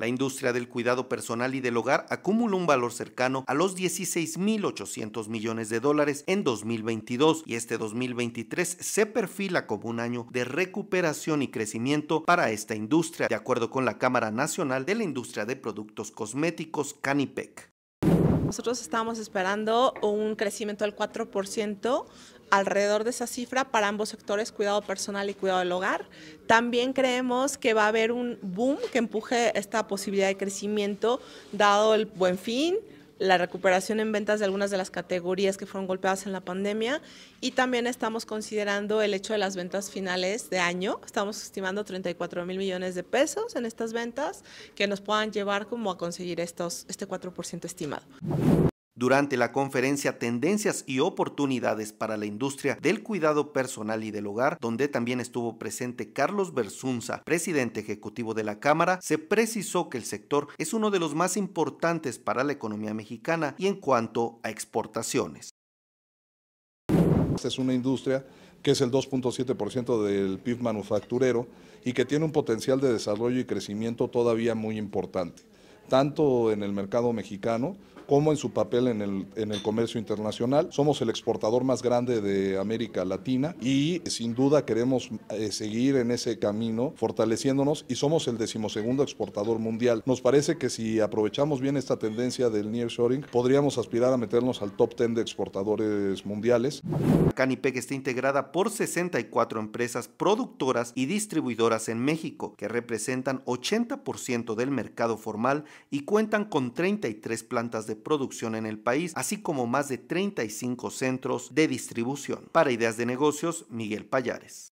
La industria del cuidado personal y del hogar acumula un valor cercano a los 16.800 millones de dólares en 2022 y este 2023 se perfila como un año de recuperación y crecimiento para esta industria, de acuerdo con la Cámara Nacional de la Industria de Productos Cosméticos, CANIPEC. Nosotros estábamos esperando un crecimiento del 4% alrededor de esa cifra para ambos sectores, cuidado personal y cuidado del hogar. También creemos que va a haber un boom que empuje esta posibilidad de crecimiento, dado el buen fin, la recuperación en ventas de algunas de las categorías que fueron golpeadas en la pandemia y también estamos considerando el hecho de las ventas finales de año. Estamos estimando 34 mil millones de pesos en estas ventas que nos puedan llevar como a conseguir estos, este 4% estimado durante la conferencia Tendencias y Oportunidades para la Industria del Cuidado Personal y del Hogar, donde también estuvo presente Carlos Bersunza, presidente ejecutivo de la Cámara, se precisó que el sector es uno de los más importantes para la economía mexicana y en cuanto a exportaciones. Esta es una industria que es el 2.7% del PIB manufacturero y que tiene un potencial de desarrollo y crecimiento todavía muy importante, tanto en el mercado mexicano como en su papel en el, en el comercio internacional. Somos el exportador más grande de América Latina y sin duda queremos eh, seguir en ese camino fortaleciéndonos y somos el decimosegundo exportador mundial. Nos parece que si aprovechamos bien esta tendencia del nearshoring, podríamos aspirar a meternos al top 10 de exportadores mundiales. Canipec está integrada por 64 empresas productoras y distribuidoras en México, que representan 80% del mercado formal y cuentan con 33 plantas de producción en el país, así como más de 35 centros de distribución. Para ideas de negocios, Miguel Payares.